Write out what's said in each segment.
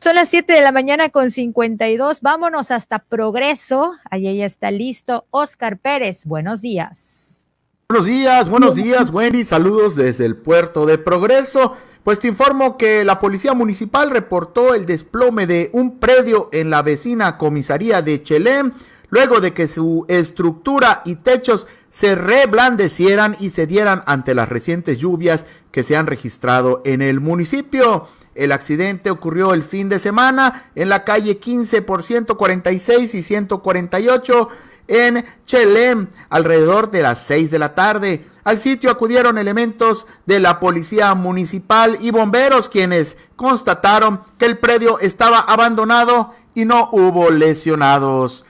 Son las 7 de la mañana con 52. Vámonos hasta Progreso. Allí ya está listo Oscar Pérez. Buenos días. Buenos días, buenos días, Wendy. Saludos desde el puerto de Progreso. Pues te informo que la policía municipal reportó el desplome de un predio en la vecina comisaría de Chelem, luego de que su estructura y techos se reblandecieran y se dieran ante las recientes lluvias que se han registrado en el municipio. El accidente ocurrió el fin de semana en la calle 15 por 146 y 148 en Chelem, alrededor de las 6 de la tarde. Al sitio acudieron elementos de la policía municipal y bomberos quienes constataron que el predio estaba abandonado y no hubo lesionados.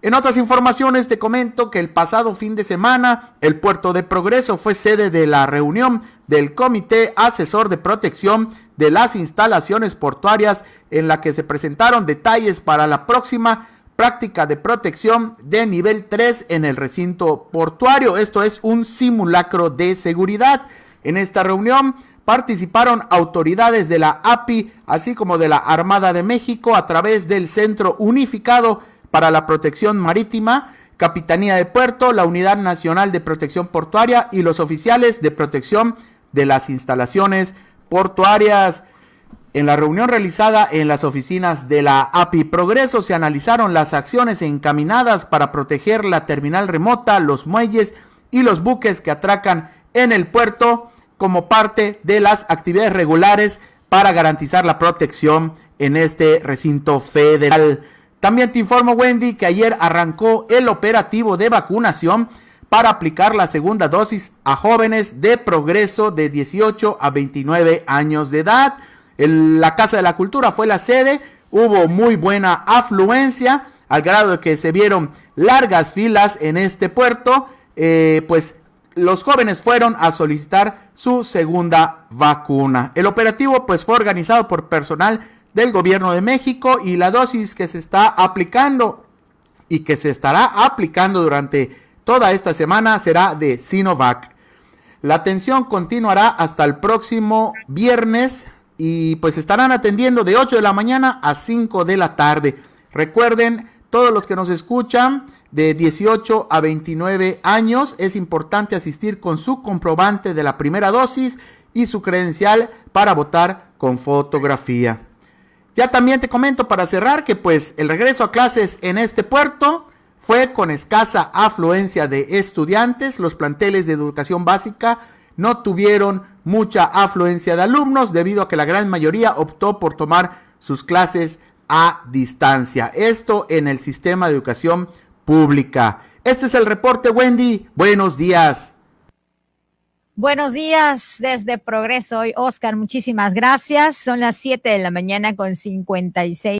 En otras informaciones te comento que el pasado fin de semana el puerto de Progreso fue sede de la reunión del Comité Asesor de Protección de las instalaciones portuarias en la que se presentaron detalles para la próxima práctica de protección de nivel 3 en el recinto portuario. Esto es un simulacro de seguridad. En esta reunión participaron autoridades de la API, así como de la Armada de México, a través del Centro Unificado para la Protección Marítima, Capitanía de Puerto, la Unidad Nacional de Protección Portuaria y los oficiales de protección de las instalaciones portuarias. En la reunión realizada en las oficinas de la API Progreso se analizaron las acciones encaminadas para proteger la terminal remota, los muelles y los buques que atracan en el puerto como parte de las actividades regulares para garantizar la protección en este recinto federal. También te informo, Wendy, que ayer arrancó el operativo de vacunación para aplicar la segunda dosis a jóvenes de progreso de 18 a 29 años de edad. en la Casa de la Cultura fue la sede, hubo muy buena afluencia, al grado de que se vieron largas filas en este puerto, eh, pues los jóvenes fueron a solicitar su segunda vacuna. El operativo pues fue organizado por personal del gobierno de México y la dosis que se está aplicando y que se estará aplicando durante toda esta semana será de Sinovac. La atención continuará hasta el próximo viernes y pues estarán atendiendo de 8 de la mañana a 5 de la tarde. Recuerden, todos los que nos escuchan de 18 a 29 años, es importante asistir con su comprobante de la primera dosis y su credencial para votar con fotografía. Ya también te comento para cerrar que pues el regreso a clases en este puerto fue con escasa afluencia de estudiantes, los planteles de educación básica no tuvieron mucha afluencia de alumnos debido a que la gran mayoría optó por tomar sus clases a distancia. Esto en el sistema de educación pública. Este es el reporte, Wendy. Buenos días. Buenos días desde Progreso hoy, Oscar. Muchísimas gracias. Son las 7 de la mañana con 56.